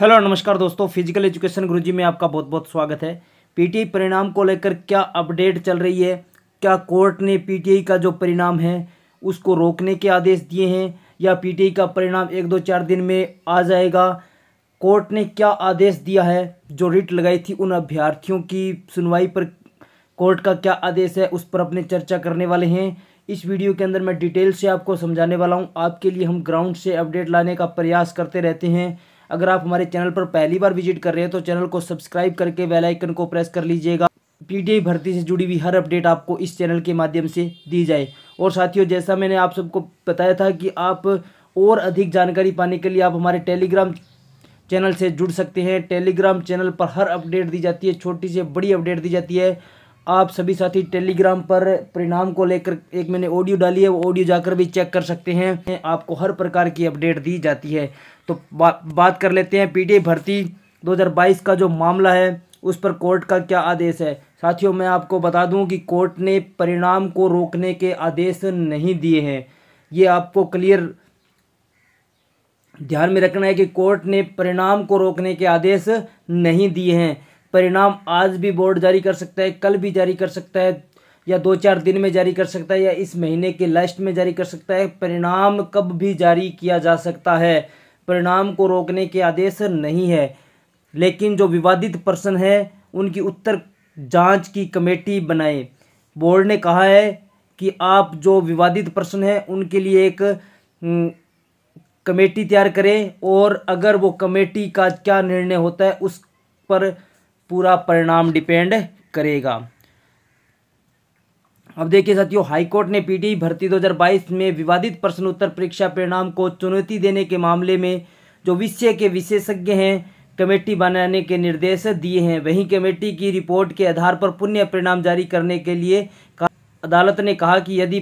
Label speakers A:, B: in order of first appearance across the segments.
A: hello नमस्कार दोस्तों physical education गुरुजी में आपका बहुत बहुत स्वागत है पीटीआई परिणाम को लेकर क्या अपडेट चल रही है क्या कोर्ट ने पीटीआई का जो परिणाम है उसको रोकने के आदेश दिए हैं या पीटीआई का परिणाम एक दो चार दिन में आ जाएगा कोर्ट ने क्या आदेश दिया है जो रिट लगाई थी उन अभ्यर्थियों की सुनवाई पर कोर्ट का क्या आदेश है उस पर अपने चर्चा करने वाले हैं इस वीडियो के अंदर मैं डिटेल से आपको समझाने वाला हूँ आपके लिए हम ग्राउंड से अपडेट लाने का प्रयास करते रहते हैं अगर आप हमारे चैनल पर पहली बार विजिट कर रहे हैं तो चैनल को सब्सक्राइब करके वेलाइकन को प्रेस कर लीजिएगा पीटीआई भर्ती से जुड़ी हुई हर अपडेट आपको इस चैनल के माध्यम से दी जाए और साथियों जैसा मैंने आप सबको बताया था कि आप और अधिक जानकारी पाने के लिए आप हमारे टेलीग्राम चैनल से जुड़ सकते हैं टेलीग्राम चैनल पर हर अपडेट दी जाती है छोटी से बड़ी अपडेट दी जाती है आप सभी साथी टेलीग्राम पर परिणाम को लेकर एक मैंने ऑडियो डाली है वो ऑडियो जाकर भी चेक कर सकते हैं आपको हर प्रकार की अपडेट दी जाती है तो बा, बात कर लेते हैं पीटी भर्ती 2022 का जो मामला है उस पर कोर्ट का क्या आदेश है साथियों मैं आपको बता दूं कि कोर्ट ने परिणाम को रोकने के आदेश नहीं दिए हैं ये आपको क्लियर ध्यान में रखना है कि कोर्ट ने परिणाम को रोकने के आदेश नहीं दिए हैं परिणाम आज भी बोर्ड जारी कर सकता है कल भी जारी कर सकता है या दो चार दिन में जारी कर सकता है या इस महीने के लास्ट में जारी कर सकता है परिणाम कब भी जारी किया जा सकता है परिणाम को रोकने के आदेश नहीं है लेकिन जो विवादित प्रश्न है उनकी उत्तर जांच की कमेटी बनाए बोर्ड ने कहा है कि आप जो विवादित प्रश्न हैं उनके लिए एक हम्म, कमेटी तैयार करें और अगर वो कमेटी का क्या निर्णय होता है उस पर पूरा परिणाम डिपेंड करेगा अब देखिए साथियों हाईकोर्ट ने पीटीई भर्ती 2022 में विवादित प्रश्नोत्तर परीक्षा परिणाम को चुनौती देने के मामले में जो विषय के विशेषज्ञ हैं कमेटी बनाने के निर्देश दिए हैं वहीं कमेटी की रिपोर्ट के आधार पर पुण्य परिणाम जारी करने के लिए अदालत ने कहा कि यदि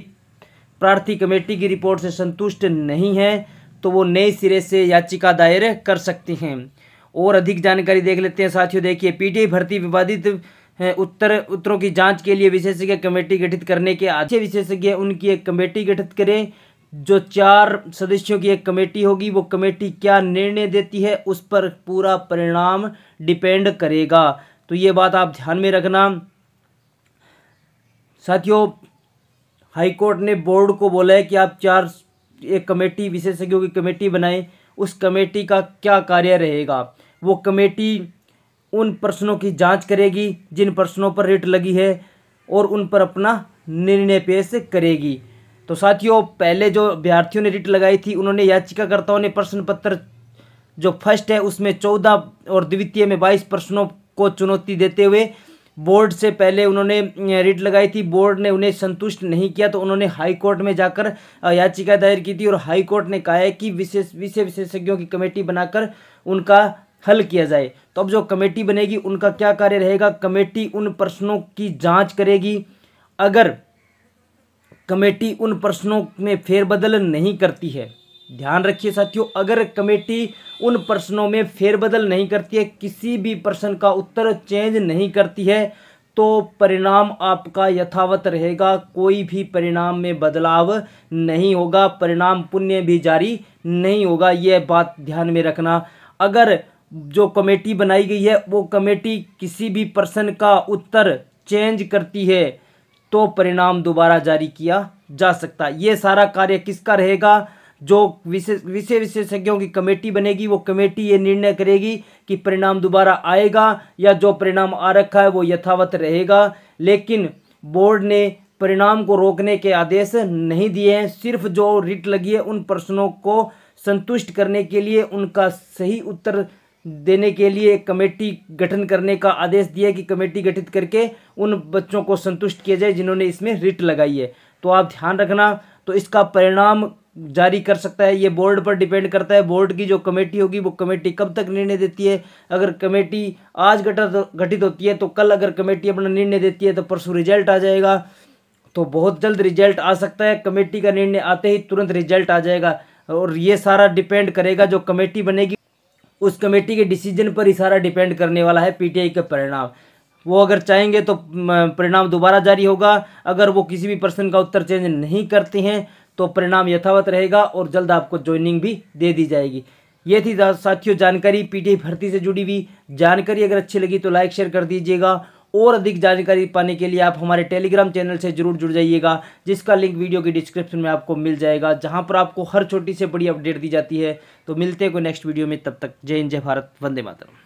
A: प्रार्थी कमेटी की रिपोर्ट से संतुष्ट नहीं है तो वो नए सिरे से याचिका दायर कर सकती हैं और अधिक जानकारी देख लेते हैं साथियों देखिए पीटी भर्ती विवादित उत्तर उत्तरों की जांच के लिए विशेषज्ञ कमेटी गठित करने के अच्छे विशेषज्ञ उनकी एक कमेटी गठित करें जो चार सदस्यों की एक कमेटी होगी वो कमेटी क्या निर्णय देती है उस पर पूरा परिणाम डिपेंड करेगा तो ये बात आप ध्यान में रखना साथियों हाईकोर्ट ने बोर्ड को बोला है कि आप चार एक कमेटी विशेषज्ञों की कमेटी बनाएं उस कमेटी का क्या कार्य रहेगा वो कमेटी उन प्रश्नों की जांच करेगी जिन प्रश्नों पर रेट लगी है और उन पर अपना निर्णय पेश करेगी तो साथियों पहले जो अभ्यार्थियों ने रिट लगाई थी उन्होंने याचिकाकर्ताओं ने प्रश्न पत्र जो फर्स्ट है उसमें चौदह और द्वितीय में बाईस प्रश्नों को चुनौती देते हुए बोर्ड से पहले उन्होंने रिट लगाई थी बोर्ड ने उन्हें संतुष्ट नहीं किया तो उन्होंने हाई कोर्ट में जाकर याचिका दायर की थी और हाई कोर्ट ने कहा है कि विशेष विषय विशेषज्ञों की कमेटी बनाकर उनका हल किया जाए तो अब जो कमेटी बनेगी उनका क्या कार्य रहेगा कमेटी उन प्रश्नों की जांच करेगी अगर कमेटी उन प्रश्नों में फेरबदल नहीं करती है ध्यान रखिए साथियों अगर कमेटी उन प्रश्नों में फेरबदल नहीं करती है किसी भी प्रश्न का उत्तर चेंज नहीं करती है तो परिणाम आपका यथावत रहेगा कोई भी परिणाम में बदलाव नहीं होगा परिणाम पुण्य भी जारी नहीं होगा यह बात ध्यान में रखना अगर जो कमेटी बनाई गई है वो कमेटी किसी भी पर्सन का उत्तर चेंज करती है तो परिणाम दोबारा जारी किया जा सकता है ये सारा कार्य किसका रहेगा जो विशेष विषय विशेषज्ञों की कमेटी बनेगी वो कमेटी ये निर्णय करेगी कि परिणाम दोबारा आएगा या जो परिणाम आ रखा है वो यथावत रहेगा लेकिन बोर्ड ने परिणाम को रोकने के आदेश नहीं दिए हैं सिर्फ जो रिट लगी है उन प्रश्नों को संतुष्ट करने के लिए उनका सही उत्तर देने के लिए एक कमेटी गठन करने का आदेश दिया कि कमेटी गठित करके उन बच्चों को संतुष्ट किया जाए जिन्होंने इसमें रिट लगाई है तो आप ध्यान रखना तो इसका परिणाम जारी कर सकता है ये बोर्ड पर डिपेंड करता है बोर्ड की जो कमेटी होगी वो कमेटी कब तक निर्णय देती है अगर कमेटी आज गठित गठित होती है तो कल अगर कमेटी अपना निर्णय देती है तो परसों रिजल्ट आ जाएगा तो बहुत जल्द रिजल्ट आ सकता है कमेटी का निर्णय आते ही तुरंत रिजल्ट आ जाएगा और ये सारा डिपेंड करेगा जो कमेटी बनेगी उस कमेटी के डिसीजन पर ही सारा डिपेंड करने वाला है पीटीआई का परिणाम वो अगर चाहेंगे तो परिणाम दोबारा जारी होगा अगर वो किसी भी पर्सन का उत्तर चेंज नहीं करते हैं तो परिणाम यथावत रहेगा और जल्द आपको ज्वाइनिंग भी दे दी जाएगी ये थी साथियों जानकारी पीटीआई भर्ती से जुड़ी हुई जानकारी अगर अच्छी लगी तो लाइक शेयर कर दीजिएगा और अधिक जानकारी पाने के लिए आप हमारे टेलीग्राम चैनल से जरूर जुड़ जाइएगा जिसका लिंक वीडियो की डिस्क्रिप्शन में आपको मिल जाएगा जहाँ पर आपको हर छोटी से बड़ी अपडेट दी जाती है तो मिलते हैं कोई नेक्स्ट वीडियो में तब तक जय हिंद जय भारत वंदे मातरम